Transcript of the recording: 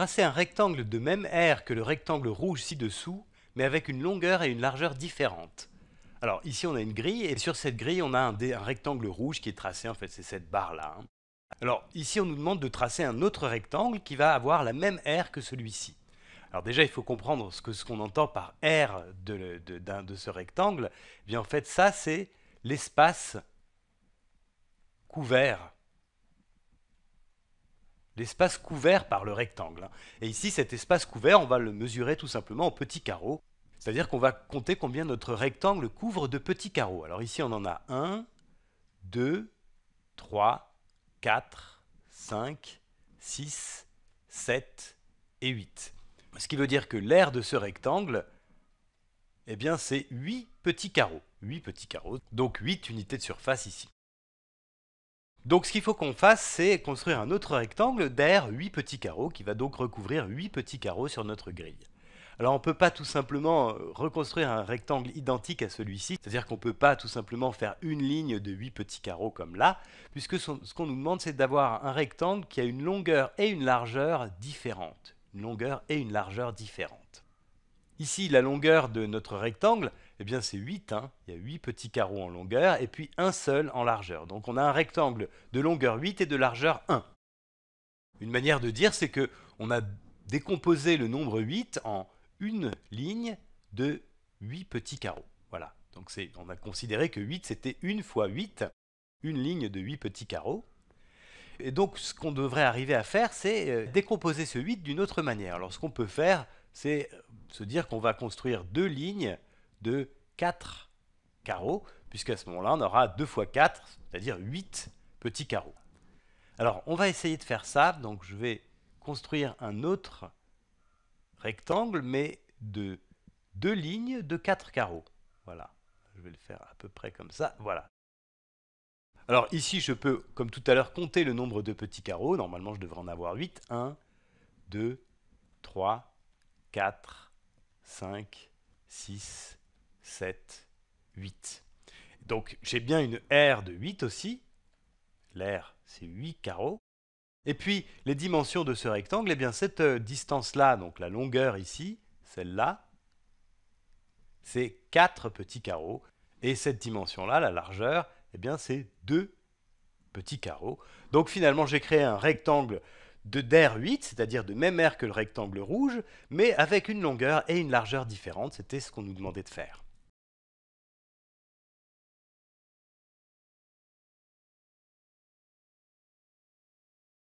Tracer un rectangle de même aire que le rectangle rouge ci-dessous, mais avec une longueur et une largeur différentes. Alors ici on a une grille, et sur cette grille on a un, rectangle rouge qui est tracé, en fait c'est cette barre-là. Hein. Alors ici on nous demande de tracer un autre rectangle qui va avoir la même aire que celui-ci. Alors déjà, il faut comprendre ce qu'on ce entend par R de, ce rectangle. Eh bien en fait, ça, c'est l'espace couvert l'espace couvert par le rectangle. Hein. Et ici, cet espace couvert, on va le mesurer tout simplement en petits carreaux. C'est-à-dire qu'on va compter combien notre rectangle couvre de petits carreaux. Alors ici, on en a 1, 2, 3, 4, 5, 6, 7 et 8. Ce qui veut dire que l'air de ce rectangle, eh bien, c'est 8 petits carreaux. 8 petits carreaux, donc 8 unités de surface ici. Donc ce qu'il faut qu'on fasse, c'est construire un autre rectangle derrière 8 petits carreaux, qui va donc recouvrir 8 petits carreaux sur notre grille. Alors on ne peut pas tout simplement euh, reconstruire un rectangle identique à celui-ci, c'est-à-dire qu'on ne peut pas tout simplement faire une ligne de 8 petits carreaux comme là, puisque ce qu'on nous demande c'est d'avoir un rectangle qui a une longueur et une largeur différentes. Une longueur et une largeur différentes. Ici, la longueur de notre rectangle, eh bien c'est 8. Hein. Il y a 8 petits carreaux en longueur et puis un seul en largeur. Donc on a un rectangle de longueur 8 et de largeur 1. Une manière de dire, c'est que a décomposé le nombre 8 en une ligne de 8 petits carreaux. Voilà. Donc on a considéré que 8 c'était 1 fois 8, une ligne de 8 petits carreaux. Et donc ce qu'on devrait arriver à faire, c'est euh, décomposer ce 8 d'une autre manière. Alors ce qu'on peut faire, c'est euh, se dire qu'on va construire deux lignes de 4 carreaux, puisqu'à ce moment-là, on aura 2 fois 4, c'est-à-dire 8 petits carreaux. Alors, on va essayer de faire ça, donc je vais construire un autre rectangle, mais de deux lignes de 4 carreaux. Voilà, je vais le faire à peu près comme ça, voilà. Alors ici, je peux, comme tout à l'heure, compter le nombre de petits carreaux. Normalement, je devrais en avoir 8. 1, 2, 3, 4, 5, 6, 7, 8. Donc j'ai bien une R de 8 aussi. L'air, c'est 8 carreaux. Et puis les dimensions de ce rectangle, eh bien cette euh, distance-là, donc la longueur ici, celle-là, c'est 4 petits carreaux. Et cette dimension-là, la largeur, eh bien c'est 2 petits carreaux. Donc finalement, j'ai créé un rectangle de d'air 8, c'est-à-dire de même aire que le rectangle rouge, mais avec une longueur et une largeur différentes. C'était ce qu'on nous demandait de faire.